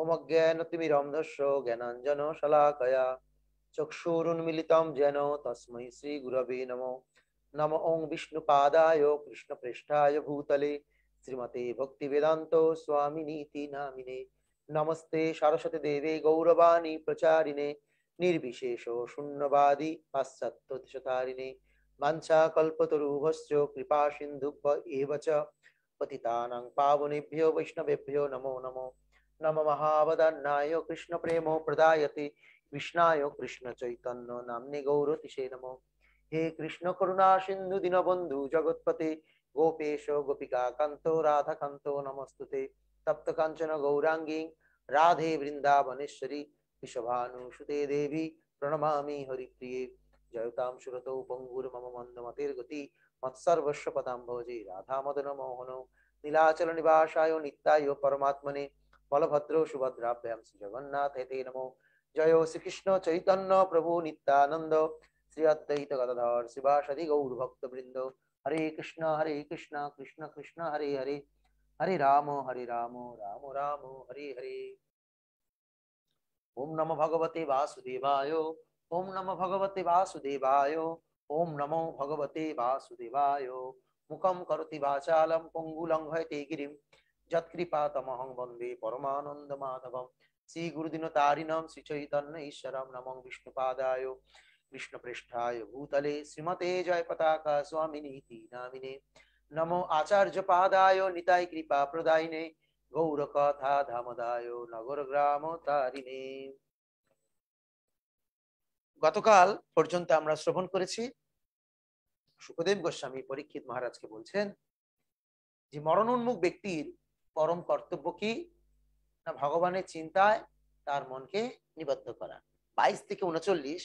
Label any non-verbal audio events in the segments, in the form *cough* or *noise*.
ओमज्ञानतिमिरन्धस्व ज्ञानाञ्जन शलाकया चक्षुरुन्मिलितं येन तस्मै श्रीगुरवे नमो नम ॐ विष्णुपादाय कृष्णप्रेष्ठाय भूतले श्रीमते भक्तिवेदान्तो स्वामिनीति नामिने नमस्ते सरस्वती देवे गौरवाणी प्रचारिणे निर्विशेषो शून्यवादी पाश्चात्यतिशतारिणे वाञ्छा कल्पतरुभश्च कृपा सिन्धुभ्य एव च पतितानां पावनेभ्यो वैष्णवेभ्यो नमो नमो নম মহাবদান্নায় কৃষ্ণ প্রেম প্রদায়তে কৃষ্ণায় কৃষ্ণ চৈতন্য নামনে গৌরতিশে নম হে কৃষ্ণ করুণা সিন্ধু দীনবন্ধু জগৎপতে গোপেশ গোপিকা কান্ত রাধা কান্ত নমস্তুতে তপ্ত কাঞ্চন গৌরাঙ্গী রাধে বৃন্দাবনেশ্বরী বিশ্বভানুসুতে দেবী প্রণমামি হরিপ্রিয়ে জয়তাম সুরত পঙ্গুর মম মন্দ মতের গতি মৎসর্বস্ব পদাম রাধা মদন মোহন নীলাচল নিবাসায় নিত্যায় পরমাত্মনে बलभद्रो सुभद्राभ्याम श्री जगन्नाथ ते नमो जय श्री कृष्ण चैतन्य प्रभु नित्यानंद श्री अद्वैत गदाधर शिवाशदि गौर भक्त वृंद हरे कृष्ण हरे कृष्ण कृष्ण कृष्ण हरे हरे हरे राम हरे राम राम राम हरे हरे ओम नमो भगवते वासुदेवाय ओम नमो भगवते वासुदेवाय ओम नमो भगवते वासुदेवाय मुखम करोति वाचालम पंगुलंघयते गिरिम তমহং বন্দে পরমানন্দ মাধবম শ্রী গুরুদিন নাম শ্রী চৈতন্য ঈশ্বরম নমং বিষ্ণুপাদায় কৃষ্ণপৃষ্ঠায় ভূতলে শ্রীমতে জয় পতাকা স্বামিনীতি নামিনে নমো আচার্য পাদায় নিতাই কৃপা প্রদায়নে গৌর কথা ধামদায় নগর গ্রাম তারিণে গতকাল পর্যন্ত আমরা শ্রবণ করেছি সুখদেব গোস্বামী পরীক্ষিত মহারাজকে বলছেন যে মরণোন্মুখ ব্যক্তির পরম কর্তব্য কি না ভগবানের চিন্তায় তার মনকে নিবদ্ধ করা বাইশ থেকে উনচল্লিশ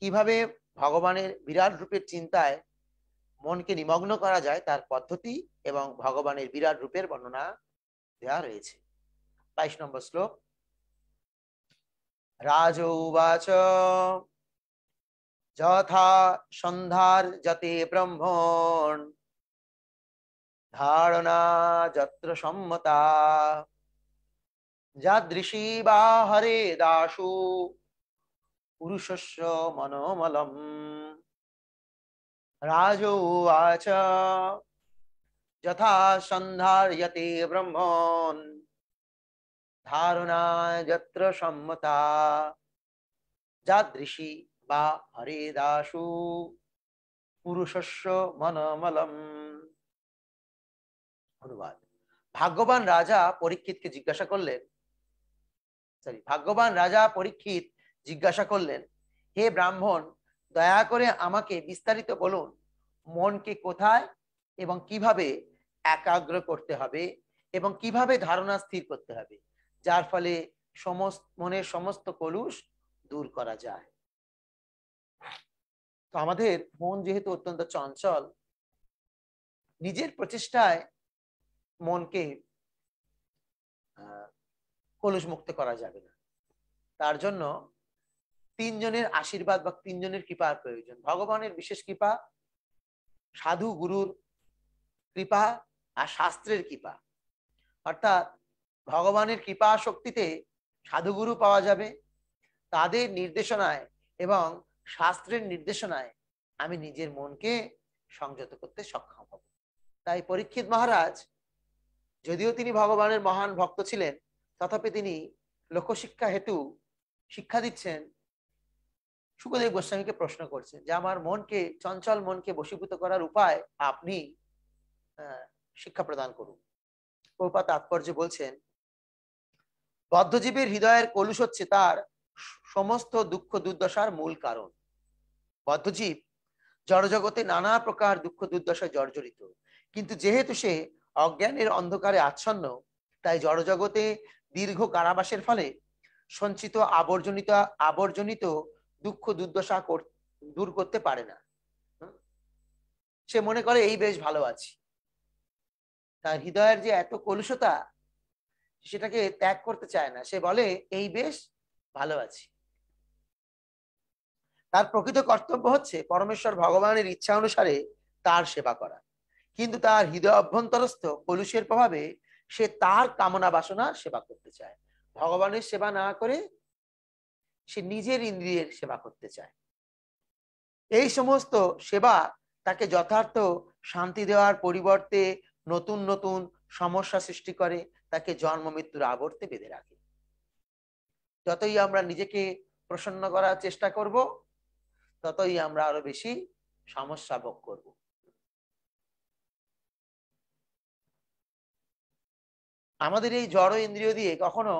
কিভাবে ভগবানের বিরাট রূপের চিন্তায় মনকে নিমগ্ন করা যায় তার পদ্ধতি এবং ভগবানের বিরাট রূপের বর্ণনা দেয়া রয়েছে বাইশ নম্বর শ্লোক রাজৌবাচ যথা সন্ধ্যার যতে ব্রহ্মণ ধারণা যত্র সম্মতা যাদৃশী বা হরে দাসু পুরুষস্য মনোমলম রাজ উচ যথা সন্ধার্যতে ব্রহ্মণ ধারণা যত্র সম্মতা যাদৃশী বা হরে দাসু পুরুষস্য মনোমলম অনুবাদ ভাগ্যবান রাজা পরীক্ষিতকে জিজ্ঞাসা করলেন সরি ভাগ্যবান রাজা পরীক্ষিত জিজ্ঞাসা করলেন হে ব্রাহ্মণ দয়া করে আমাকে বিস্তারিত বলুন মনকে কোথায় এবং কিভাবে একাগ্র করতে হবে এবং কিভাবে ধারণা স্থির করতে হবে যার ফলে সমস্ত মনের সমস্ত কলুষ দূর করা যায় তো আমাদের মন যেহেতু অত্যন্ত চঞ্চল নিজের প্রচেষ্টায় মনকে কলুষ মুক্ত করা যাবে না তার জন্য তিনজনের আশীর্বাদ বা তিনজনের কৃপার প্রয়োজন ভগবানের বিশেষ কৃপা সাধু গুরুর কৃপা আর শাস্ত্রের কৃপা অর্থাৎ ভগবানের কৃপা শক্তিতে সাধুগুরু পাওয়া যাবে তাদের নির্দেশনায় এবং শাস্ত্রের নির্দেশনায় আমি নিজের মনকে সংযত করতে সক্ষম হব তাই পরীক্ষিত মহারাজ যদিও তিনি ভগবানের মহান ভক্ত ছিলেন তথাপি তিনি লোকশিক্ষা হেতু শিক্ষা দিচ্ছেন সুখদেব গোস্বামীকে প্রশ্ন করছেন যে আমার মনকে চঞ্চল মনকে বশীভূত করার উপায় আপনি শিক্ষা প্রদান করুন কৌপা তাৎপর্য বলছেন বদ্ধজীবীর হৃদয়ের কলুষ হচ্ছে তার সমস্ত দুঃখ দুর্দশার মূল কারণ বদ্ধজীব জড়জগতে নানা প্রকার দুঃখ দুর্দশায় জর্জরিত কিন্তু যেহেতু সে অজ্ঞানের অন্ধকারে আচ্ছন্ন তাই জড়জগতে দীর্ঘ কারাবাসের ফলে সঞ্চিত আবর্জনিত আবর্জনিত দুঃখ দুর্দশা দূর করতে পারে না সে মনে করে এই বেশ ভালো আছি তার হৃদয়ের যে এত কলুষতা সেটাকে ত্যাগ করতে চায় না সে বলে এই বেশ ভালো আছি তার প্রকৃত কর্তব্য হচ্ছে পরমেশ্বর ভগবানের ইচ্ছা অনুসারে তার সেবা করা কিন্তু তার হৃদয় অভ্যন্তরস্থ কলুষের প্রভাবে সে তার কামনা বাসনা সেবা করতে চায় ভগবানের সেবা না করে সে নিজের ইন্দ্রিয়ের সেবা করতে চায় এই সমস্ত সেবা তাকে যথার্থ শান্তি দেওয়ার পরিবর্তে নতুন নতুন সমস্যা সৃষ্টি করে তাকে জন্ম মৃত্যুর আবর্তে বেঁধে রাখে যতই আমরা নিজেকে প্রসন্ন করার চেষ্টা করব ততই আমরা আরো বেশি সমস্যা ভোগ করবো আমাদের এই জড় ইন্দ্রিয় দিয়ে কখনো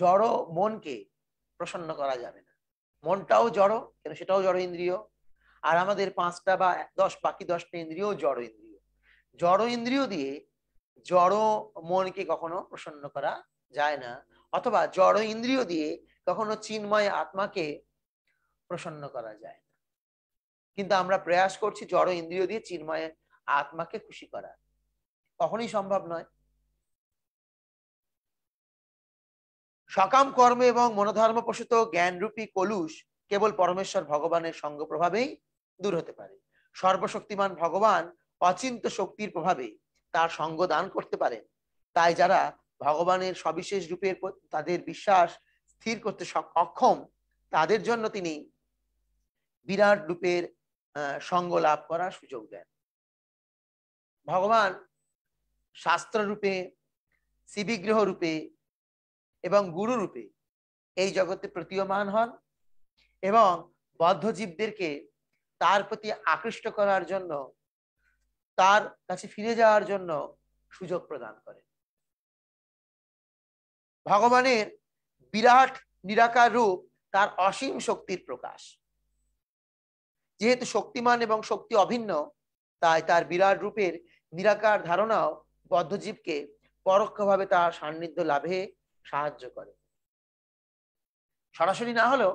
জড় মনকে প্রসন্ন করা যাবে না মনটাও জড় কেন সেটাও জড় ইন্দ্রিয় আর আমাদের পাঁচটা বা দশ বাকি দশটা ইন্দ্রিয় জড় ইন্দ্রিয় জড় ইন্দ্রিয় দিয়ে জড় মনকে কখনো প্রসন্ন করা যায় না অথবা জড় ইন্দ্রিয় দিয়ে কখনো চিন্ময় আত্মাকে প্রসন্ন করা যায় না কিন্তু আমরা প্রয়াস করছি জড় ইন্দ্রিয় দিয়ে চিন্ময় আত্মাকে খুশি করার কখনোই সম্ভব নয় সকাম কর্ম এবং মনোধর্মপ্রসূত জ্ঞানরূপী কলুষ কেবল পরমেশ্বর ভগবানের সঙ্গ প্রভাবেই দূর হতে পারে সর্বশক্তিমান ভগবান অচিন্ত শক্তির প্রভাবে তার সঙ্গ দান করতে পারেন তাই যারা ভগবানের সবিশেষ রূপের তাদের বিশ্বাস স্থির করতে অক্ষম তাদের জন্য তিনি বিরাট রূপের সঙ্গ লাভ করার সুযোগ দেন ভগবান শাস্ত্ররূপে শিবিগ্রহ রূপে এবং গুরুরূপে এই জগতে প্রতীয়মান হন এবং বদ্ধজীবদেরকে তার প্রতি আকৃষ্ট করার জন্য তার কাছে ফিরে যাওয়ার জন্য সুযোগ প্রদান করে ভগবানের বিরাট নিরাকার রূপ তার অসীম শক্তির প্রকাশ যেহেতু শক্তিমান এবং শক্তি অভিন্ন তাই তার বিরাট রূপের নিরাকার ধারণাও বদ্ধজীবকে পরোক্ষভাবে তার সান্নিধ্য লাভে সাহায্য করে সরাসরি না হলেও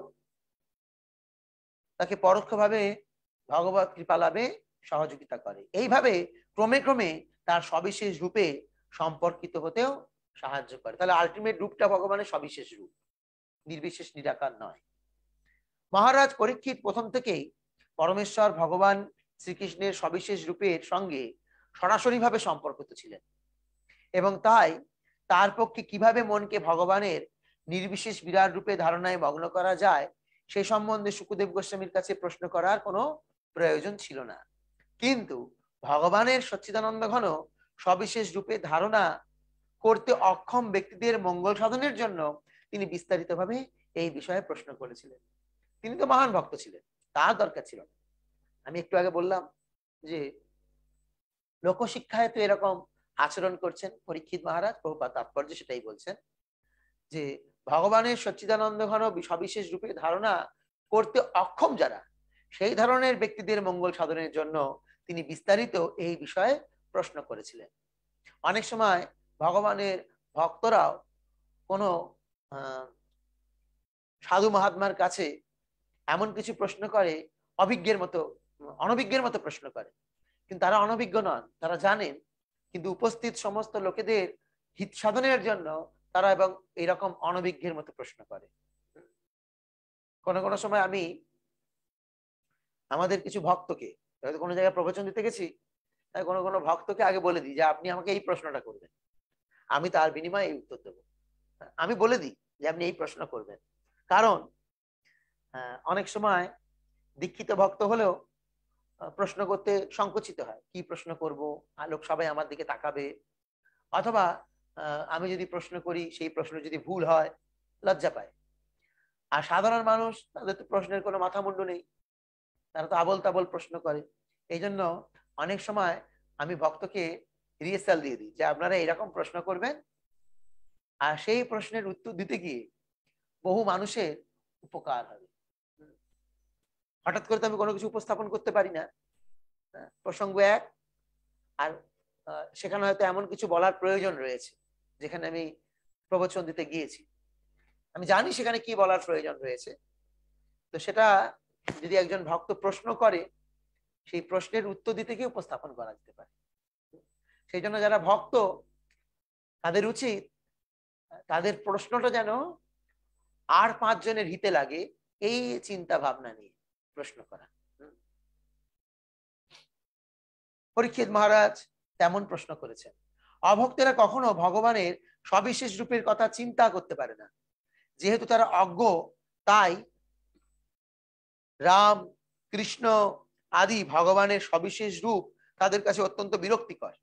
তাকে পরোক্ষভাবে ভগবত কৃপা লাভে সহযোগিতা করে এইভাবে ক্রমে ক্রমে তার সবিশেষ রূপে সম্পর্কিত হতেও সাহায্য করে তাহলে আলটিমেট রূপটা ভগবানের সবিশেষ রূপ নির্বিশেষ নিরাকার নয় মহারাজ পরীক্ষিত প্রথম থেকেই পরমেশ্বর ভগবান শ্রীকৃষ্ণের সবিশেষ রূপের সঙ্গে সরাসরিভাবে সম্পর্কিত ছিলেন এবং তাই তার পক্ষে কিভাবে মনকে ভগবানের নির্বিশেষ বিরাট রূপে ধারণায় মগ্ন করা যায় সে সম্বন্ধে সুখদেব গোস্বামীর কাছে প্রশ্ন করার কোনো প্রয়োজন ছিল না কিন্তু ভগবানের সচ্চিদানন্দ ঘন সবিশেষ রূপে ধারণা করতে অক্ষম ব্যক্তিদের মঙ্গল সাধনের জন্য তিনি বিস্তারিতভাবে এই বিষয়ে প্রশ্ন করেছিলেন তিনি তো মহান ভক্ত ছিলেন তার দরকার ছিল আমি একটু আগে বললাম যে লোকশিক্ষায় তো এরকম আচরণ করছেন পরীক্ষিত মহারাজ বহুপা তাৎপর্য সেটাই বলছেন যে ভগবানের সচ্চিদানন্দ ঘন সবিশেষ রূপে ধারণা করতে অক্ষম যারা সেই ধরনের ব্যক্তিদের মঙ্গল সাধনের জন্য তিনি বিস্তারিত এই বিষয়ে প্রশ্ন করেছিলেন অনেক সময় ভগবানের ভক্তরাও কোনো সাধু মহাত্মার কাছে এমন কিছু প্রশ্ন করে অভিজ্ঞের মতো অনভিজ্ঞের মতো প্রশ্ন করে কিন্তু তারা অনভিজ্ঞ নন তারা জানেন কিন্তু উপস্থিত সমস্ত লোকেদের হিত সাধনের জন্য তারা এবং এরকম অনভিজ্ঞের মতো প্রশ্ন করে কোনো কোনো সময় আমি আমাদের কিছু ভক্তকে হয়তো কোনো জায়গায় প্রবচন দিতে গেছি তাই কোনো কোনো ভক্তকে আগে বলে দিই যে আপনি আমাকে এই প্রশ্নটা করবেন আমি তার বিনিময়ে এই উত্তর দেবো হ্যাঁ, আমি বলে দিই যে আপনি এই প্রশ্ন করবেন কারণ হ্যাঁ, অনেক সময় দীক্ষিত ভক্ত হলেও প্রশ্ন করতে সংকুচিত হয় কি প্রশ্ন করব লোক সবাই আমার দিকে তাকাবে অথবা আমি যদি প্রশ্ন করি সেই প্রশ্ন যদি ভুল হয় লজ্জা পায় আর সাধারণ মানুষ তাদের তো প্রশ্নের কোনো মাথা মুন্ড নেই তারা তো আবল তাবল প্রশ্ন করে এই জন্য অনেক সময় আমি ভক্তকে রিহার্সাল দিয়ে দিই যে আপনারা এরকম প্রশ্ন করবেন আর সেই প্রশ্নের উত্তর দিতে গিয়ে বহু মানুষের উপকার হবে হঠাৎ করে তো আমি কোনো কিছু উপস্থাপন করতে পারি না প্রসঙ্গ এক আর সেখানে হয়তো এমন কিছু বলার প্রয়োজন রয়েছে যেখানে আমি প্রবচন দিতে গিয়েছি আমি জানি সেখানে কি বলার প্রয়োজন রয়েছে তো সেটা যদি একজন ভক্ত প্রশ্ন করে সেই প্রশ্নের উত্তর দিতে গিয়ে উপস্থাপন করা যেতে পারে সেই জন্য যারা ভক্ত তাদের উচিত তাদের প্রশ্নটা যেন আর পাঁচজনের হিতে লাগে এই চিন্তা ভাবনা নিয়ে প্রশ্ন করা পরীক্ষিত মহারাজ তেমন প্রশ্ন করেছেন অভক্তেরা কখনো ভগবানের সবিশেষ রূপের কথা চিন্তা করতে পারে না যেহেতু তারা অজ্ঞ তাই রাম কৃষ্ণ আদি ভগবানের সবিশেষ রূপ তাদের কাছে অত্যন্ত বিরক্তিকর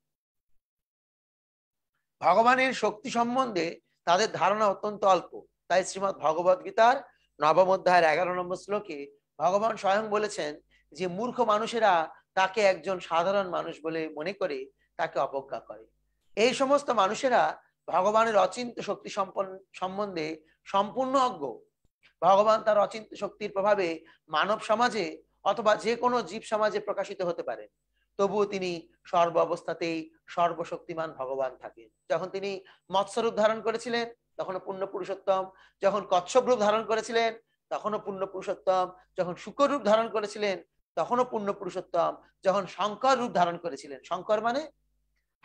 ভগবানের শক্তি সম্বন্ধে তাদের ধারণা অত্যন্ত অল্প তাই শ্রীমৎ ভগবদ্গীতার নবম অধ্যায়ের এগারো নম্বর শ্লোকে ভগবান স্বয়ং বলেছেন যে মূর্খ মানুষেরা তাকে একজন সাধারণ মানুষ বলে মনে করে তাকে অবজ্ঞা করে এই সমস্ত মানুষেরা ভগবানের অচিন্ত শক্তি সম্বন্ধে সম্পূর্ণ অজ্ঞ ভগবান তার অচিন্ত শক্তির প্রভাবে মানব সমাজে অথবা যে কোনো জীব সমাজে প্রকাশিত হতে পারে তবুও তিনি সর্ব অবস্থাতেই সর্বশক্তিমান ভগবান থাকে যখন তিনি মৎস্যরূপ ধারণ করেছিলেন তখন পূর্ণ পুরুষোত্তম যখন কচ্ছপ রূপ ধারণ করেছিলেন তখনও পূর্ণ পুরুষোত্তম যখন শুক্ররূপ ধারণ করেছিলেন তখনও পূর্ণ পুরুষোত্তম যখন শঙ্কর রূপ ধারণ করেছিলেন শঙ্কর মানে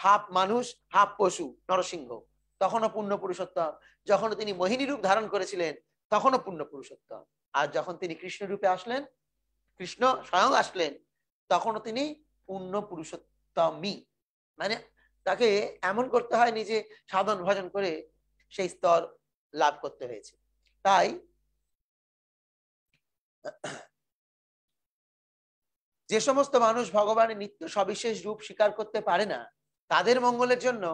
হাফ মানুষ হাফ পশু নরসিংহ তখনও পূর্ণ পুরুষোত্তম যখন তিনি মোহিনী রূপ ধারণ করেছিলেন তখনও পূর্ণ পুরুষোত্তম আর যখন তিনি কৃষ্ণ রূপে আসলেন কৃষ্ণ স্বয়ং আসলেন তখনও তিনি পূর্ণ পুরুষোত্তমই মানে তাকে এমন করতে হয়নি যে সাধন ভজন করে সেই স্তর লাভ করতে হয়েছে তাই যে সমস্ত মানুষ ভগবানের নিত্য সবিশেষ রূপ স্বীকার করতে পারে না তাদের মঙ্গলের জন্য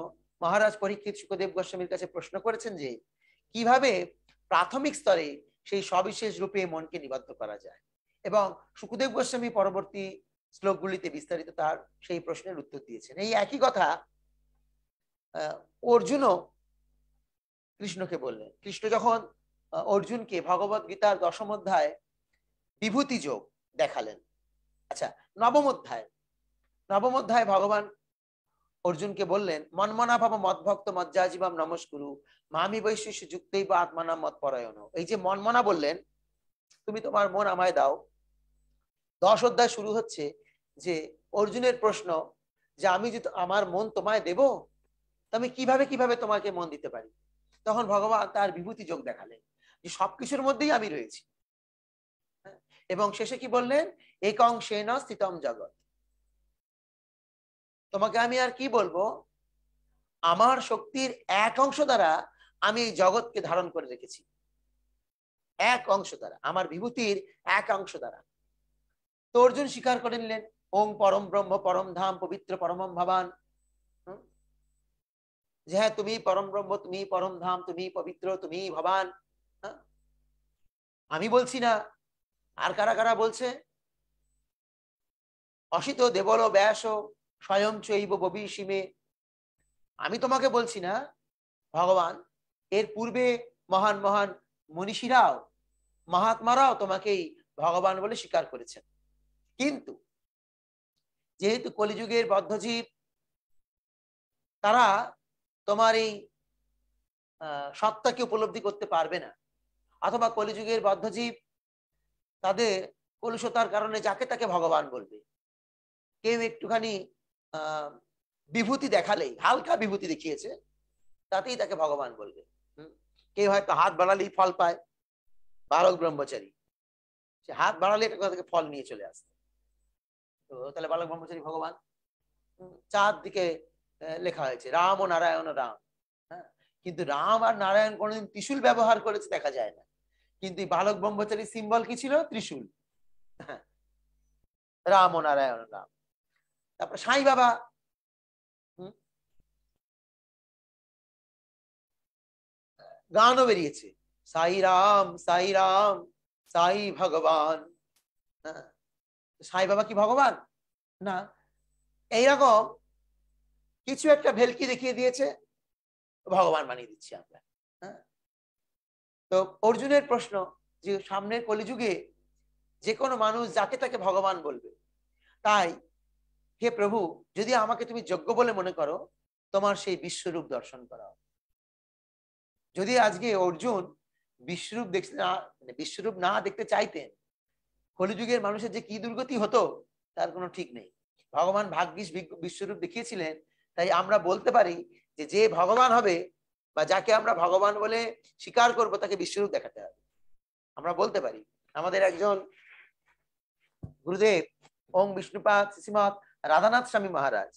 মহারাজ পরীক্ষিত সুখদেব গোস্বামীর কাছে প্রশ্ন করেছেন যে কিভাবে প্রাথমিক স্তরে সেই সবিশেষ রূপে মনকে নিবদ্ধ করা যায় এবং সুখদেব গোস্বামী পরবর্তী শ্লোকগুলিতে বিস্তারিত তার সেই প্রশ্নের উত্তর দিয়েছেন এই একই কথা অর্জুনও কৃষ্ণকে বললেন কৃষ্ণ যখন অর্জুনকে ভগবত গীতার দশম অধ্যায় বিভূতি যোগ দেখালেন আচ্ছা নবম অধ্যায় নবম অধ্যায় ভগবান অর্জুনকে বললেন মনমনা ভাব মদভক্ত মজ্জাজীবাম নমস্কুরু মামি বৈশিষ্ট্য যুক্তেই বা আত্মানাম মত পরায়ণ এই যে মনমনা বললেন তুমি তোমার মন আমায় দাও দশ অধ্যায় শুরু হচ্ছে যে অর্জুনের প্রশ্ন যে আমি যদি আমার মন তোমায় দেব আমি কিভাবে কিভাবে তোমাকে মন দিতে পারি তখন ভগবান তার বিভূতি যোগ দেখালেন যে সবকিছুর মধ্যেই আমি রয়েছি এবং শেষে কি বললেন এক অংশে না স্থিতম জগৎ তোমাকে আমি আর কি বলবো আমার শক্তির এক অংশ দ্বারা আমি এই জগৎকে ধারণ করে রেখেছি এক অংশ দ্বারা আমার বিভূতির এক অংশ দ্বারা তো অর্জুন স্বীকার করে নিলেন ওম পরম ব্রহ্ম পরম ধাম পবিত্র পরম ভবান যে হ্যাঁ তুমি পরম ব্রহ্ম তুমি পরম ধাম তুমি পবিত্র তুমি ভবান হ্যাঁ? আমি বলছি না আর কারা কারা বলছে অসিত দেবল ব্যাস স্বয়ং চৈব ববি সীমে আমি তোমাকে বলছি না ভগবান এর পূর্বে মহান মহান মনীষীরাও মহাত্মারাও তোমাকেই ভগবান বলে স্বীকার করেছেন কিন্তু যেহেতু কলিযুগের বদ্ধজীব তারা তোমার এই সত্তাকে উপলব্ধি করতে পারবে না অথবা কলিযুগের বদ্ধজীব তাদের কলুষতার কারণে যাকে তাকে ভগবান বলবে কেউ একটুখানি বিভূতি দেখালেই হালকা বিভূতি দেখিয়েছে তাতেই তাকে ভগবান বলবে কেউ হয়তো হাত বাড়ালেই ফল পায় বালক ব্রহ্মচারী সে হাত বাড়ালে একটা কথা ফল নিয়ে চলে আসে তো তাহলে বালক ব্রহ্মচারী ভগবান চারদিকে লেখা হয়েছে রাম ও নারায়ণ রাম হ্যাঁ কিন্তু রাম আর নারায়ণ কোনোদিন ত্রিশুল ব্যবহার করেছে দেখা যায় না কিন্তু বালক ব্রহ্মচারী সিম্বল কি ছিল ত্রিশুল হ্যাঁ। রাম নারায়ণ রাম তারপর সাই বাবা গানও বেরিয়েছে সাই রাম সাই রাম সাই ভগবান হ্যাঁ। সাই বাবা কি ভগবান না এইরকম কিছু একটা ভেলকি দেখিয়ে দিয়েছে ভগবান বানিয়ে দিচ্ছি আমরা হ্যাঁ তো অর্জুনের প্রশ্ন যে সামনের কলিযুগে যে কোনো মানুষ যাকে তাকে ভগবান বলবে তাই হে প্রভু যদি আমাকে তুমি যোগ্য বলে মনে করো তোমার সেই বিশ্বরূপ দর্শন করাও যদি আজকে অর্জুন বিশ্বরূপ দেখতে না মানে বিশ্বরূপ না দেখতে চাইতেন কলিযুগের মানুষের যে কি দুর্গতি হতো তার কোনো ঠিক নেই ভগবান ভাগ্যিস বিশ্বরূপ দেখিয়েছিলেন তাই আমরা বলতে পারি যে যে ভগবান হবে বা যাকে আমরা ভগবান বলে স্বীকার করব তাকে বিশ্বরূপ দেখাতে হবে আমরা বলতে পারি আমাদের একজন গুরুদেব ওম বিষ্ণুপাদ শ্রীমৎ রাধানাথ স্বামী মহারাজ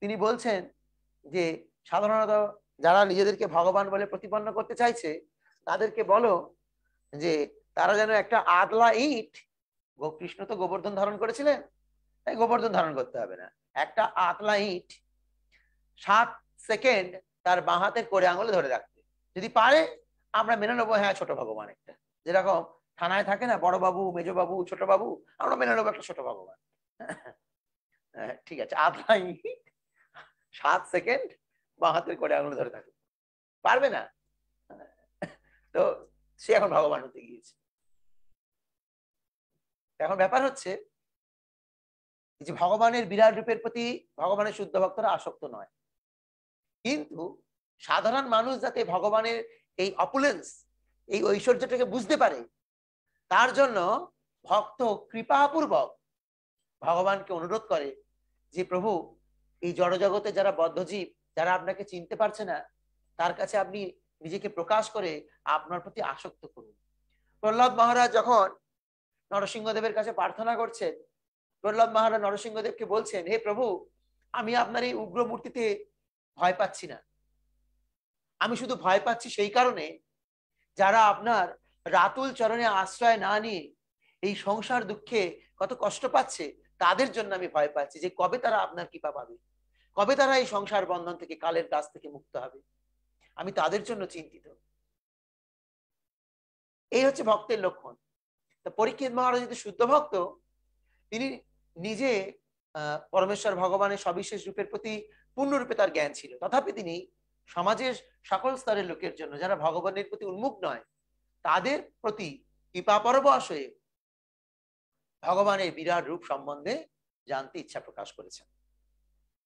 তিনি বলছেন যে সাধারণত যারা নিজেদেরকে ভগবান বলে প্রতিপন্ন করতে চাইছে তাদেরকে বলো যে তারা যেন একটা আদলা ইট কৃষ্ণ তো গোবর্ধন ধারণ করেছিলেন তাই গোবর্ধন ধারণ করতে হবে না একটা আতলা ইট সাত সেকেন্ড তার বাঁ হাতের করে আঙুলে ধরে রাখতে যদি পারে আমরা মেনে নেবো হ্যাঁ ছোট ভগবান একটা যেরকম থানায় থাকে না বড় বাবু মেজ বাবু ছোট বাবু আমরা মেনে নেবো একটা ছোট ভগবান *laughs* হ্যাঁ, ঠিক আছে আধাই সাত সেকেন্ড বাঁ হাতের করে আঙুলে ধরে থাকে পারবে না তো সে এখন ভগবান হতে গিয়েছে এখন ব্যাপার হচ্ছে যে ভগবানের বিরাট রূপের প্রতি ভগবানের শুদ্ধ ভক্তরা আসক্ত নয় কিন্তু সাধারণ মানুষ যাতে ভগবানের এই অপুলেন্স এই ঐশ্বর্যটাকে বুঝতে পারে তার জন্য ভক্ত কৃপাপূর্বক ভগবানকে অনুরোধ করে যে প্রভু এই জড়জগতে যারা বদ্ধজীব যারা আপনাকে চিনতে পারছে না তার কাছে আপনি নিজেকে প্রকাশ করে আপনার প্রতি আসক্ত করুন প্রহ্লাদ মহারাজ যখন নরসিংহদেবের কাছে প্রার্থনা করছেন প্রহ্লাদ মহারাজ নরসিংহদেবকে বলছেন হে প্রভু আমি আপনার এই উগ্র মূর্তিতে ভয় পাচ্ছি না আমি শুধু ভয় পাচ্ছি সেই কারণে যারা আপনার রাতুল চরণে আশ্রয় না নিয়ে এই সংসার দুঃখে কত কষ্ট পাচ্ছে তাদের জন্য আমি ভয় পাচ্ছি যে কবে তারা আপনার কৃপা পাবে কবে তারা এই সংসার বন্ধন থেকে কালের দাস থেকে মুক্ত হবে আমি তাদের জন্য চিন্তিত এই হচ্ছে ভক্তের লক্ষণ তো পরীক্ষিত মহারাজ যদি শুদ্ধ ভক্ত তিনি নিজে পরমেশ্বর ভগবানের সবিশেষ রূপের প্রতি পূর্ণরূপে তার জ্ঞান ছিল তথাপি তিনি সমাজের সকল স্তরের লোকের জন্য যারা ভগবানের প্রতি উন্মুখ নয় তাদের প্রতি কৃপা পর্ব আসয়ে ভগবানের বিরাট রূপ সম্বন্ধে জানতে ইচ্ছা প্রকাশ করেছেন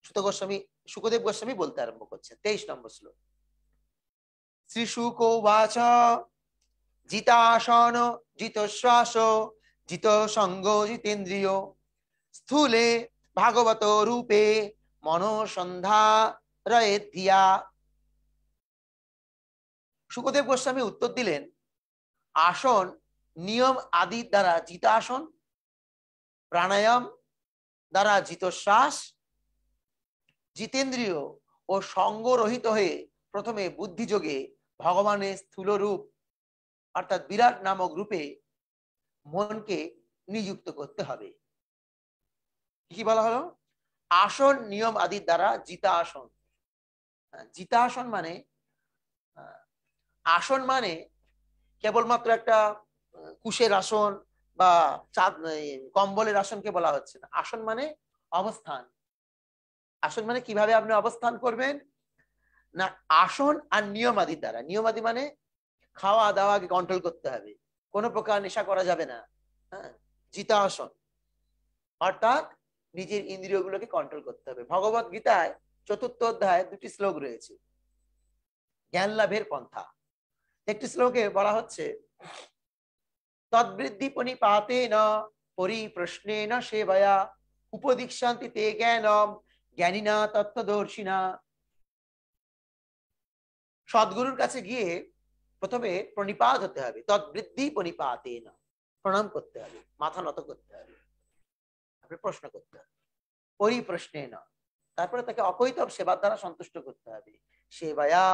সুত গোস্বামী সুখদেব গোস্বামী বলতে আরম্ভ করছেন তেইশ নম্বর শ্লোক শ্রী সুকোবাচ জিতাসন শ্বাস জিত সঙ্গ জিতেন্দ্রিয় স্থূলে ভাগবত রূপে মনোসন্ধা রয়ে ধিয়া সুখদেব গোস্বামী উত্তর দিলেন আসন নিয়ম আদি দ্বারা জিতাসন প্রাণায়াম দ্বারা শ্বাস জিতেন্দ্রীয় ও সঙ্গরহিত হয়ে প্রথমে বুদ্ধিযোগে ভগবানের স্থূল রূপ অর্থাৎ বিরাট নামক রূপে মনকে নিযুক্ত করতে হবে কি বলা হলো আসন নিয়ম আদির দ্বারা জিতা আসন হ্যাঁ, জিতা আসন মানে আসন মানে কেবলমাত্র একটা কুশের আসন বা চাঁদ কম্বলের আসনকে বলা হচ্ছে না আসন মানে অবস্থান আসন মানে কিভাবে আপনি অবস্থান করবেন না আসন আর নিয়মাদি দ্বারা নিয়মাদি মানে খাওয়া দাওয়াকে কন্ট্রোল করতে হবে কোনো প্রকার নেশা করা যাবে না হ্যাঁ জিতা আসন অর্থাৎ নিজের ইন্দ্রিয়গুলোকে কন্ট্রোল করতে হবে ভগবত গীতায় চতুর্থ অধ্যায় দুটি শ্লোক রয়েছে জ্ঞান লাভের পন্থা একটি শ্লোকে বলা হচ্ছে তদ্বৃদ্ধি পণিপাতে ন পরিপ্রশ্নে ন সেবায়া উপদীক্ষান্তি তে জ্ঞানম জ্ঞানীনা না সদ্গুরুর কাছে গিয়ে প্রথমে প্রণিপাত হতে হবে তৎবৃদ্ধি পণিপাতে না প্রণাম করতে হবে মাথা নত করতে হবে হবে প্রশ্ন করতে হবে ওই প্রশ্নে নয় তারপরে তাকে অকৈতব সেবার দ্বারা সন্তুষ্ট করতে হবে সেবায়া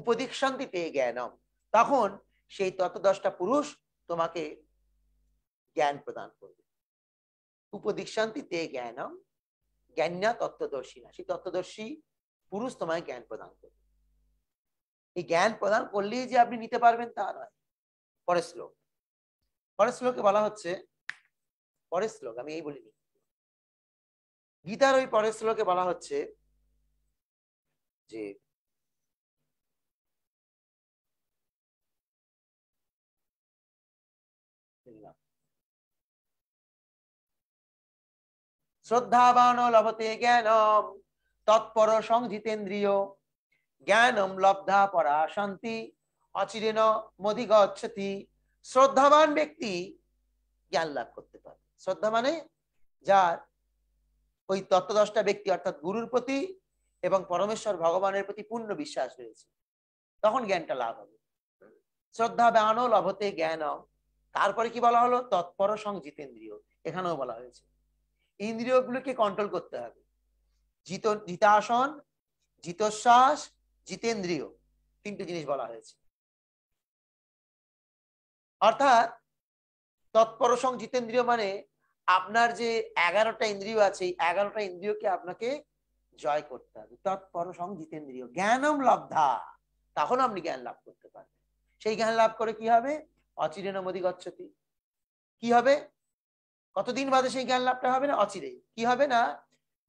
উপদিক শান্তি পেয়ে জ্ঞানম তখন সেই তত দশটা পুরুষ তোমাকে জ্ঞান প্রদান করবে উপদিক শান্তি তে জ্ঞানম জ্ঞানা তত্ত্বদর্শী না সেই তত্ত্বদর্শী পুরুষ তোমায় জ্ঞান প্রদান করবে এই জ্ঞান প্রদান করলেই যে আপনি নিতে পারবেন তা নয় পরের শ্লোক পরের শ্লোকে বলা হচ্ছে পরের শ্লোক আমি এই বলিনি গীতার ওই পরের শ্লোকে বলা হচ্ছে যে শ্রদ্ধাবান লভতে জ্ঞানম তৎপর সংজিতেন্দ্রিয় জ্ঞানম লব্ধা পরা শান্তি অচিরেন মধি গচ্ছতি শ্রদ্ধাবান ব্যক্তি জ্ঞান লাভ করতে পারে শ্রদ্ধা মানে যার ওই তত্ত্বদশটা ব্যক্তি অর্থাৎ গুরুর প্রতি এবং পরমেশ্বর ভগবানের প্রতি পূর্ণ বিশ্বাস রয়েছে তখন জ্ঞানটা লাভ হবে শ্রদ্ধা ব্যান লভতে জ্ঞান তারপরে কি বলা হলো তৎপর সংজিতেন্দ্রিয় এখানেও বলা হয়েছে ইন্দ্রিয়গুলোকে কন্ট্রোল করতে হবে জিত জিতাসন জিতশ্বাস জিতেন্দ্রিয় তিনটে জিনিস বলা হয়েছে অর্থাৎ তৎপর জিতেন্দ্রিয় মানে আপনার যে এগারোটা ইন্দ্রিয় আছে এগারোটা ইন্দ্রিয়কে আপনাকে জয় করতে হবে তৎপর সংজিতেন্দ্রিয় জ্ঞানম লব্ধা তখন আপনি জ্ঞান লাভ করতে পারবেন সেই জ্ঞান লাভ করে কি হবে অচিরেন মদি গচ্ছতি কি হবে কতদিন বাদে সেই জ্ঞান লাভটা হবে না অচিরে কি হবে না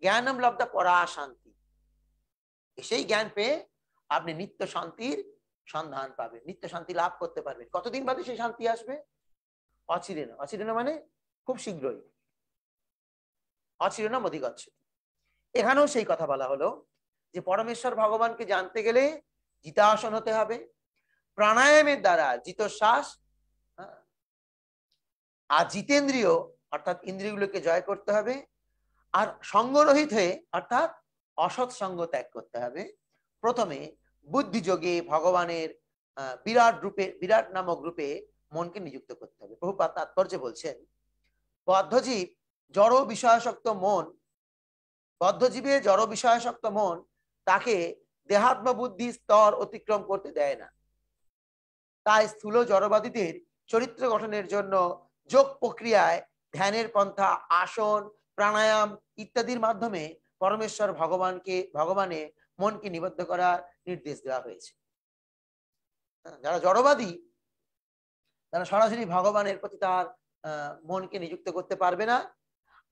জ্ঞানম লব্ধা পরা শান্তি সেই জ্ঞান পেয়ে আপনি নিত্য শান্তির সন্ধান পাবেন নিত্য শান্তি লাভ করতে পারবেন কতদিন বাদে সেই শান্তি আসবে অচিরেন অচিরেন মানে খুব শীঘ্রই অচিরনাম অধিগত এখানেও সেই কথা বলা হলো যে পরমেশ্বর ভগবানকে জানতে গেলে জিতাসন হতে হবে প্রাণায়ামের দ্বারা জিত শ্বাস হ্যাঁ, আর জিতেন্দ্রীয় অর্থাৎ ইন্দ্রিয়গুলোকে জয় করতে হবে আর সঙ্গরহিত হয়ে অর্থাৎ অসৎ সঙ্গ ত্যাগ করতে হবে প্রথমে বুদ্ধিযোগে ভগবানের বিরাট রূপে বিরাট নামক রূপে মনকে নিযুক্ত করতে হবে বহুপাত তাৎপর্য বলছেন বদ্ধজীব জড় বিষয়াসক্ত মন বদ্ধজীবের জড় বিষয়াসক্ত মন তাকে দেহাত্ম বুদ্ধি স্তর অতিক্রম করতে দেয় না তাই স্থূল জড়বাদীদের চরিত্র গঠনের জন্য যোগ প্রক্রিয়ায় ধ্যানের পন্থা আসন প্রাণায়াম ইত্যাদির মাধ্যমে পরমেশ্বর ভগবানকে ভগবানে মনকে নিবদ্ধ করার নির্দেশ দেওয়া হয়েছে যারা জড়বাদী তারা সরাসরি ভগবানের প্রতি তার মনকে নিযুক্ত করতে পারবে না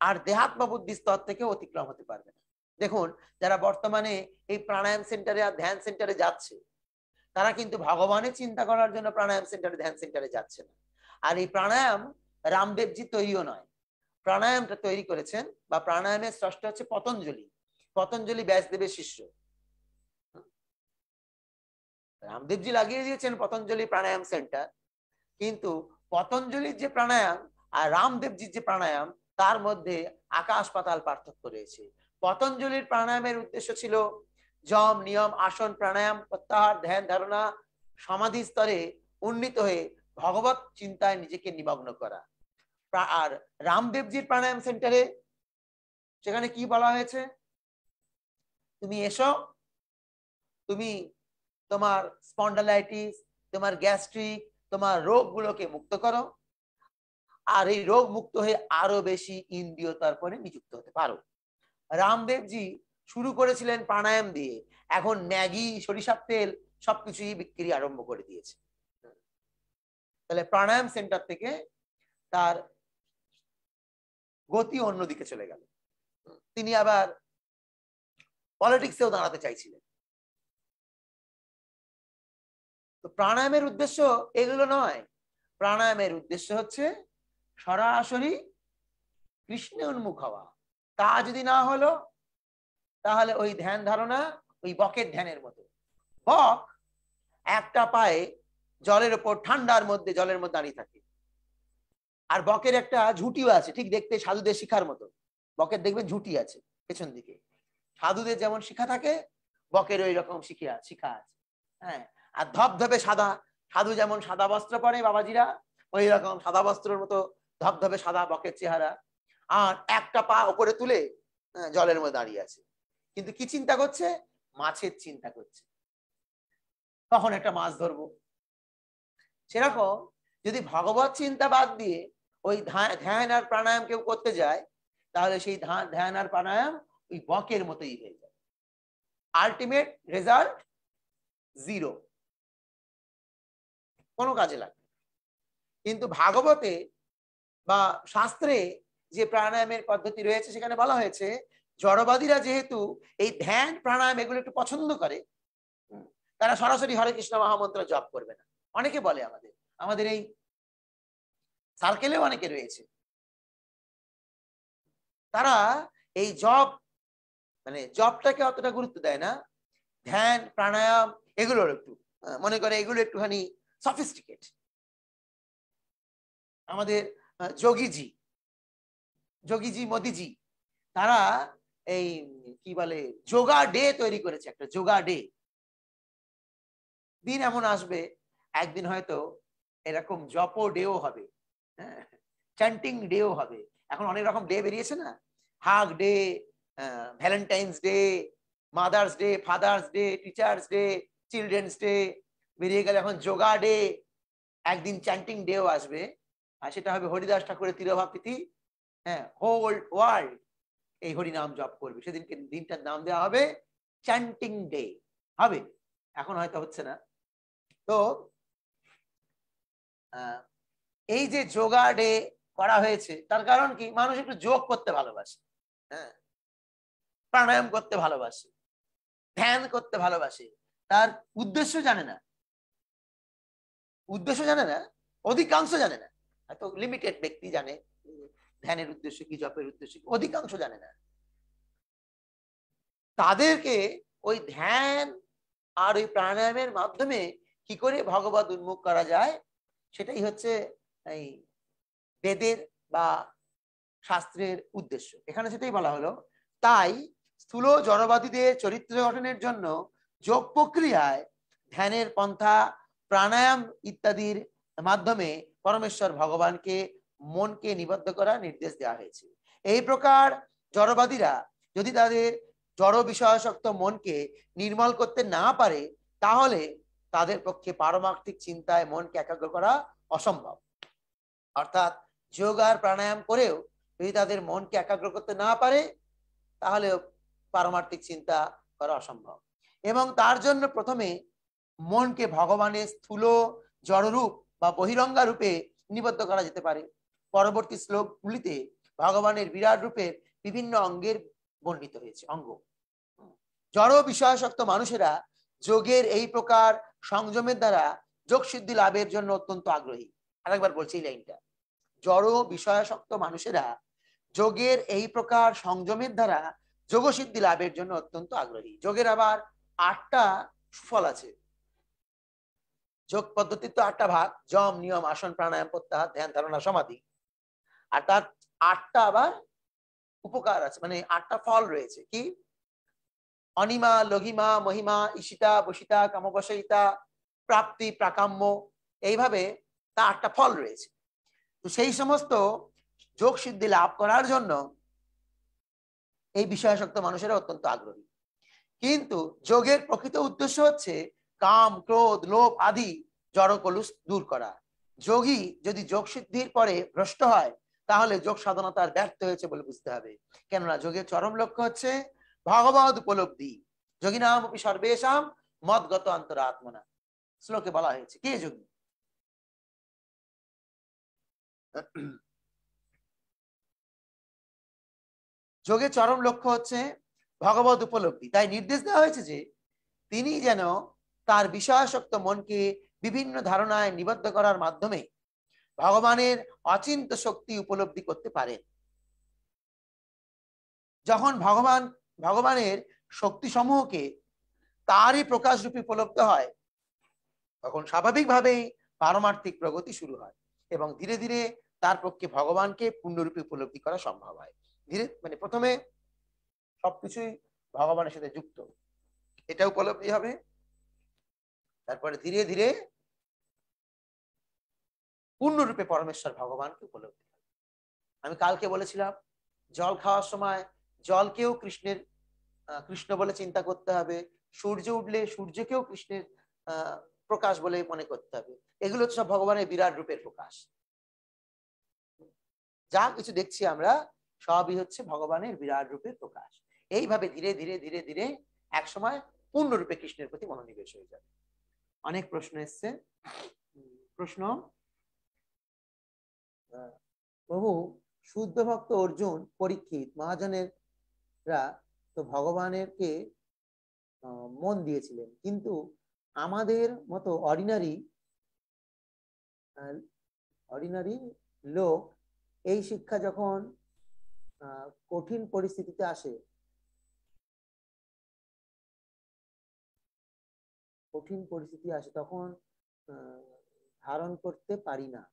আর দেহাত্মা বুদ্ধি স্তর থেকে অতিক্রম হতে পারবে না দেখুন যারা বর্তমানে এই প্রাণায়াম সেন্টারে আর ধ্যান সেন্টারে যাচ্ছে তারা কিন্তু ভগবানের চিন্তা করার জন্য প্রাণায়াম সেন্টারে ধ্যান সেন্টারে যাচ্ছে না আর এই প্রাণায়াম রামদেবজি তৈরিও নয় প্রাণায়ামটা তৈরি করেছেন বা প্রাণায়ামের স্রষ্ট হচ্ছে পতঞ্জলি পতঞ্জলি ব্যাসদেবের শিষ্য রামদেবজি লাগিয়ে দিয়েছেন পতঞ্জলি প্রাণায়াম সেন্টার কিন্তু পতঞ্জলির যে প্রাণায়াম আর রামদেবজির যে প্রাণায়াম তার মধ্যে আকাশ পাতাল পার্থক্য রয়েছে পতঞ্জলির প্রাণায়ামের উদ্দেশ্য ছিল জম নিয়ম আসন প্রাণায়াম প্রত্যাহার ধ্যান ধারণা সমাধি স্তরে উন্নীত হয়ে ভগবত চিন্তায় নিজেকে নিমগ্ন করা আর রামদেবজির প্রাণায়াম সেন্টারে সেখানে কি বলা হয়েছে তুমি এসো তুমি তোমার স্পন্ডালাইটিস তোমার গ্যাস্ট্রিক তোমার রোগগুলোকে মুক্ত করো আর এই রোগ মুক্ত হয়ে আরো বেশি ইন্দ্রিয়তার তারপরে নিযুক্ত হতে পারো রামদেবজি শুরু করেছিলেন প্রাণায়াম দিয়ে এখন ম্যাগি সরিষার তেল সবকিছুই বিক্রি আরম্ভ করে দিয়েছে তাহলে প্রাণায়াম সেন্টার থেকে তার গতি অন্যদিকে চলে গেল তিনি আবার পলিটিক্সেও দাঁড়াতে চাইছিলেন তো প্রাণায়ামের উদ্দেশ্য এগুলো নয় প্রাণায়ামের উদ্দেশ্য হচ্ছে সরাসরি কৃষ্ণে উন্মুখ হওয়া তা যদি না হলো তাহলে ওই ধ্যান ধারণা ওই বকের ধ্যানের মতো বক একটা পায়ে জলের ওপর ঠান্ডার মধ্যে জলের মধ্যে দাঁড়িয়ে থাকে আর বকের একটা ঝুঁটিও আছে ঠিক দেখতে সাধুদের শিখার মতো বকের দেখবে ঝুঁটি আছে পেছন দিকে সাধুদের যেমন শিখা থাকে বকের ওই রকম শিখিয়া শিখা আছে হ্যাঁ আর ধপধপে সাদা সাধু যেমন সাদা বস্ত্র পরে বাবাজিরা ওই রকম সাদা বস্ত্রের মতো ধপধপে সাদা বকের চেহারা আর একটা পা ওপরে তুলে হ্যাঁ, জলের মধ্যে দাঁড়িয়ে আছে কিন্তু কি চিন্তা করছে মাছের চিন্তা করছে কখন একটা মাছ ধরবো সেরকম যদি ভগবত চিন্তা বাদ দিয়ে ওই ধ্যান আর প্রাণায়াম কেউ করতে যায় তাহলে সেই ধ্যান আর প্রাণায়াম ওই বকের মতোই হয়ে যায় আলটিমেট রেজাল্ট জিরো কোনো কাজে লাগবে কিন্তু ভাগবতে বা শাস্ত্রে যে প্রাণায়ামের পদ্ধতি রয়েছে সেখানে বলা হয়েছে জড়বাদীরা যেহেতু এই ধ্যান প্রাণায়াম এগুলো একটু পছন্দ করে তারা সরাসরি হরে কৃষ্ণ মহামন্ত্র জপ করবে না অনেকে বলে আমাদের আমাদের এই সার্কেলেও অনেকে রয়েছে তারা এই জব মানে জবটাকে অতটা গুরুত্ব দেয় না ধ্যান প্রাণায়াম এগুলোর একটু মনে করে এগুলো একটুখানি সফিস্টিকেট আমাদের যোগীজি যোগীজি মোদিজি তারা এই কি বলে যোগা ডে তৈরি করেছে একটা যোগা ডে দিন এমন আসবে একদিন হয়তো এরকম জপ ডেও হবে হ্যাঁ চ্যান্টিং ডেও হবে এখন অনেক রকম ডে বেরিয়েছে না hug day Valentine's day mother's day father's day teachers day children's day বেরিয়ে গেলে এখন যোগা ডে একদিন চ্যান্টিং ডেও আসবে আর সেটা হবে হরিদাস ঠাকুরের তিরভাপিতি হ্যাঁ হোল ওয়ার্ল্ড এই হরি নাম জপ করবে সেদিনকে দিনটার নাম দেওয়া হবে চ্যান্টিং ডে হবে এখন হয়তো হচ্ছে না তো এই যে যোগা ডে করা হয়েছে তার কারণ কি মানুষ একটু যোগ করতে ভালোবাসে হ্যাঁ প্রাণায়াম করতে ভালোবাসে ধ্যান করতে ভালোবাসে তার উদ্দেশ্য জানে না উদ্দেশ্য জানে না অধিকাংশ জানে না এত লিমিটেড ব্যক্তি জানে ধ্যানের উদ্দেশ্য কি জপের উদ্দেশ্য কি অধিকাংশ জানে না তাদেরকে ওই ধ্যান আর ওই প্রাণায়ামের মাধ্যমে কি করে ভগবত উন্মুখ করা যায় সেটাই হচ্ছে এই বেদের বা শাস্ত্রের উদ্দেশ্য এখানে সেটাই বলা হলো তাই স্থূল জনবাদীদের চরিত্র গঠনের জন্য যোগ প্রক্রিয়ায় ধ্যানের পন্থা প্রাণায়াম ইত্যাদির মাধ্যমে পরমেশ্বর ভগবানকে মনকে নিবদ্ধ করার নির্দেশ দেওয়া হয়েছে এই প্রকার জড়বাদীরা যদি তাদের জড় বিষয়াসক্ত মনকে নির্মল করতে না পারে তাহলে তাদের পক্ষে পারমার্থিক চিন্তায় মনকে একাগ্র করা অসম্ভব অর্থাৎ যোগ আর প্রাণায়াম করেও যদি তাদের মনকে একাগ্র করতে না পারে তাহলেও পারমার্থিক চিন্তা করা অসম্ভব এবং তার জন্য প্রথমে মনকে ভগবানের স্থূল জড়রূপ বা বহিরঙ্গা রূপে নিবদ্ধ করা যেতে পারে পরবর্তী শ্লোকগুলিতে ভগবানের বিরাট রূপের বিভিন্ন অঙ্গের বর্ণিত হয়েছে অঙ্গ জড় বিষয়াসক্ত মানুষেরা যোগের এই প্রকার সংযমের দ্বারা যোগ সিদ্ধি লাভের জন্য অত্যন্ত আগ্রহী আরেকবার বলছি এই লাইনটা জড় বিষয়াসক্ত মানুষেরা যোগের এই প্রকার সংযমের দ্বারা যোগসিদ্ধি লাভের জন্য অত্যন্ত আগ্রহী যোগের আবার আটটা সুফল আছে যোগ পদ্ধতি তো আটটা ভাগ জম নিয়ম আসন প্রাণায়াম প্রত্যাহার ধ্যান ধারণা সমাধি আর তার আটটা আবার উপকার আছে মানে আটটা ফল রয়েছে কি অনিমা লঘিমা মহিমা ঈশিতা বসিতা কামবসিতা প্রাপ্তি প্রাকাম্য এইভাবে তা আটটা ফল রয়েছে তো সেই সমস্ত যোগ সিদ্ধি লাভ করার জন্য এই বিষয়াসক্ত মানুষেরা অত্যন্ত আগ্রহী কিন্তু যোগের প্রকৃত উদ্দেশ্য হচ্ছে কাম ক্রোধ লোভ আদি জড় জড়কলুষ দূর করা যোগী যদি যোগ সিদ্ধির পরে ভ্রষ্ট হয় তাহলে যোগ সাধনা তার ব্যর্থ হয়েছে বলে বুঝতে হবে কেননা যোগের চরম লক্ষ্য হচ্ছে ভগবত উপলব্ধি যোগী নাম সর্বেশাম মদগত অন্তর আত্মনা শ্লোকে বলা হয়েছে কে যোগী যোগের চরম লক্ষ্য হচ্ছে ভগবত উপলব্ধি তাই নির্দেশ দেওয়া হয়েছে যে তিনি যেন তার বিষয়াসক্ত মনকে বিভিন্ন ধারণায় নিবদ্ধ করার মাধ্যমে ভগবানের অচিন্ত শক্তি উপলব্ধি করতে পারেন যখন ভগবান ভগবানের শক্তি সমূহকে তারই প্রকাশ রূপে উপলব্ধ হয় তখন স্বাভাবিকভাবেই পারমার্থিক প্রগতি শুরু হয় এবং ধীরে ধীরে তার পক্ষে ভগবানকে পূর্ণরূপে উপলব্ধি করা সম্ভব হয় ধীরে মানে প্রথমে সবকিছুই ভগবানের সাথে যুক্ত এটা উপলব্ধি হবে তারপরে ধীরে ধীরে পূর্ণরূপে পরমেশ্বর ভগবানকে উপলব্ধি আমি কালকে বলেছিলাম জল খাওয়ার সময় জলকেও কৃষ্ণের কৃষ্ণ বলে চিন্তা করতে হবে সূর্য উঠলে সূর্যকেও কৃষ্ণের প্রকাশ বলে মনে করতে হবে এগুলো হচ্ছে সব ভগবানের বিরাট রূপের প্রকাশ যা কিছু দেখছি আমরা সবই হচ্ছে ভগবানের বিরাট রূপের প্রকাশ এইভাবে ধীরে ধীরে ধীরে ধীরে একসময় পূর্ণরূপে কৃষ্ণের প্রতি মনোনিবেশ হয়ে যাবে অনেক প্রশ্ন এসছে প্রশ্ন প্রভু শুদ্ধ ভক্ত অর্জুন পরীক্ষিত রা তো ভগবানেরকে মন দিয়েছিলেন কিন্তু আমাদের মতো অর্ডিনারি অর্ডিনারি লোক এই শিক্ষা যখন কঠিন পরিস্থিতিতে আসে কঠিন পরিস্থিতি আসে তখন ধারণ করতে পারি না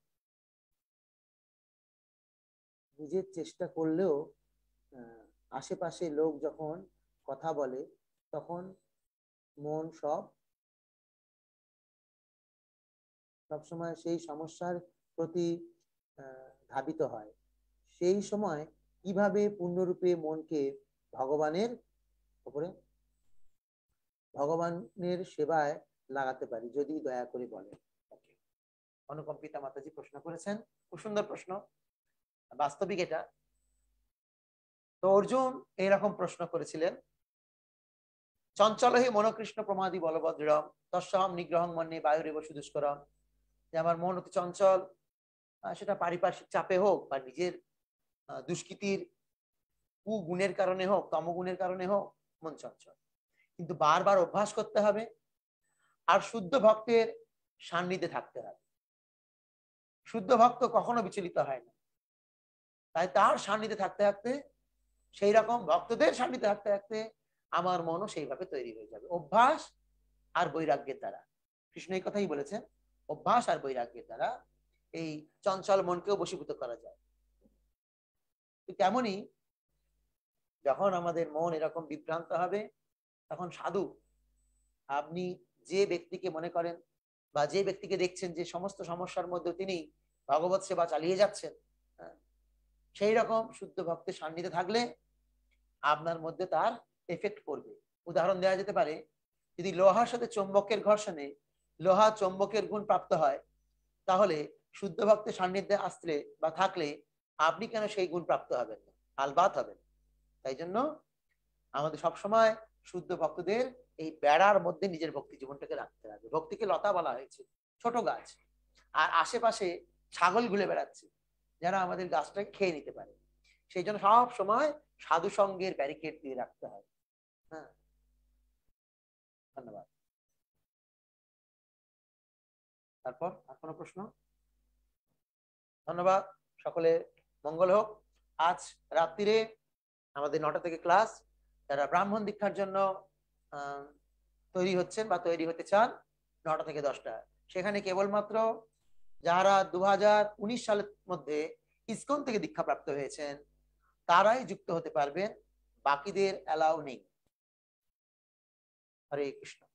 নিজের চেষ্টা করলেও আশেপাশে লোক যখন কথা বলে তখন মন সব সবসময় সেই সমস্যার প্রতি ধাবিত হয় সেই সময় কিভাবে পূর্ণরূপে মনকে ভগবানের উপরে ভগবানের সেবায় লাগাতে পারি যদি দয়া করে বলেন অনুকম্পিতা মাতাজি প্রশ্ন করেছেন খুব সুন্দর প্রশ্ন বাস্তবিক এটা তো অর্জুন এইরকম প্রশ্ন করেছিলেন চঞ্চল হি মনকৃষ্ণ প্রমাদি বলভদ্রম তৎসম নিগ্রহণ মনে বায়ু বায়ুরেব সুদুষ্করম যে আমার মন অতি চঞ্চল সেটা পারিপার্শ্বিক চাপে হোক বা নিজের দুষ্কৃতির কুগুণের কারণে হোক তমগুণের কারণে হোক মন চঞ্চল কিন্তু বারবার অভ্যাস করতে হবে আর শুদ্ধ ভক্তের সান্নিধ্যে থাকতে হবে শুদ্ধ ভক্ত কখনো বিচলিত হয় না তাই তার সান্নিধ্যে থাকতে থাকতে সেই রকম ভক্তদের সান্নিধ্যে থাকতে থাকতে আমার মনও সেইভাবে তৈরি হয়ে যাবে অভ্যাস আর বৈরাগ্যের দ্বারা কৃষ্ণ এই কথাই বলেছেন অভ্যাস আর বৈরাগ্যের দ্বারা এই চঞ্চল মনকেও বশীভূত করা যায় তেমনি যখন আমাদের মন এরকম বিভ্রান্ত হবে তখন সাধু আপনি যে ব্যক্তিকে মনে করেন বা যে ব্যক্তিকে দেখছেন যে সমস্ত সমস্যার মধ্যে তিনি ভগবত সেবা চালিয়ে যাচ্ছেন হ্যাঁ, সেই রকম শুদ্ধ ভক্তের সান্নিধ্যে থাকলে আপনার মধ্যে তার এফেক্ট করবে উদাহরণ দেওয়া যেতে পারে যদি লোহার সাথে চম্বকের ঘর্ষণে লোহা চম্বকের গুণ প্রাপ্ত হয় তাহলে শুদ্ধ ভক্তের সান্নিধ্যে আসলে বা থাকলে আপনি কেন সেই গুণ প্রাপ্ত হবেন না আলবাত হবেন তাই জন্য আমাদের সবসময় শুদ্ধ ভক্তদের এই বেড়ার মধ্যে নিজের ভক্তি জীবনটাকে রাখতে হবে ভক্তিকে লতা বলা হয়েছে ছোট গাছ আর আশেপাশে ছাগল ঘুরে বেড়াচ্ছে যারা আমাদের গাছটাকে খেয়ে নিতে পারে সেই জন্য সব সময় সাধু সঙ্গের ব্যারিকেড দিয়ে রাখতে হয় হ্যাঁ ধন্যবাদ তারপর আর কোনো প্রশ্ন ধন্যবাদ সকলে মঙ্গল হোক আজ রাত্রিরে আমাদের নটা থেকে ক্লাস যারা ব্রাহ্মণ দীক্ষার জন্য তৈরি হচ্ছেন বা তৈরি হতে চান নটা থেকে দশটা সেখানে কেবলমাত্র যারা দু সালের মধ্যে ইসকন থেকে দীক্ষা প্রাপ্ত হয়েছেন তারাই যুক্ত হতে পারবেন বাকিদের অ্যালাউ নেই হরে কৃষ্ণ